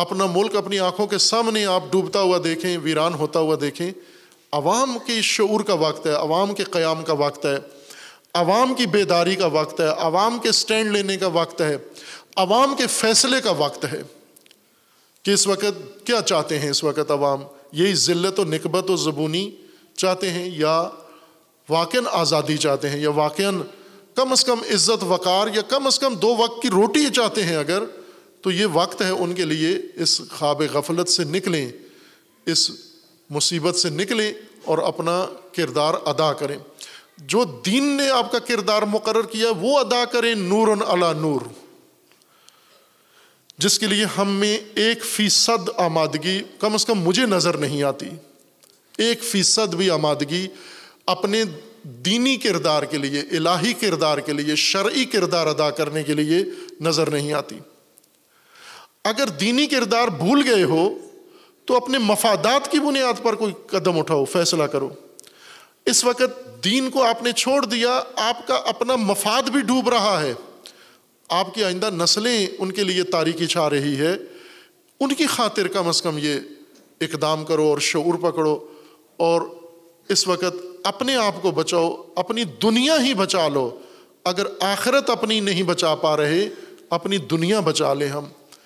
अपना मुल्क अपनी आंखों के सामने आप डूबता हुआ देखें वीरान होता हुआ देखें अवाम के शूर का वक्त है अवाम के क़याम का वक्त है अवाम की बेदारी का वक्त है अवाम के स्टैंड लेने का वक्त है अवाम के फैसले का वक्त है कि इस वक्त क्या चाहते हैं इस वक्त अवाम यही जिल्लत व नकबत व ज़बूनी चाहते हैं या वाकन आज़ादी चाहते हैं या वाकन कम अज़ कम इज़्ज़त वक़ार या कम अज़ कम दो वक्त की रोटी चाहते हैं अगर तो ये वक्त है उनके लिए इस ख्वाब गफलत से निकलें इस मुसीबत से निकलें और अपना किरदार अदा करें जो दीन ने आपका किरदार मुकर किया वो अदा करें नूर अला नूर जिसके लिए हम में एक फ़ीसद आमादगी कम अज़ कम मुझे नज़र नहीं आती एक फ़ीसद भी आमादगी अपने दीनी किरदार के लिए इलाही किरदार के लिए शर्य किरदार अदा करने के लिए नज़र नहीं आती अगर दीनी किरदार भूल गए हो तो अपने मफादात की बुनियाद पर कोई कदम उठाओ फैसला करो इस वक्त दीन को आपने छोड़ दिया आपका अपना मफाद भी डूब रहा है आपकी आइंदा नस्लें उनके लिए तारीखी छा रही है उनकी खातिर कम अज़ कम ये इकदाम करो और शूर पकड़ो और इस वक्त अपने आप को बचाओ अपनी दुनिया ही बचा लो अगर आखिरत अपनी नहीं बचा पा रहे अपनी दुनिया बचा लें हम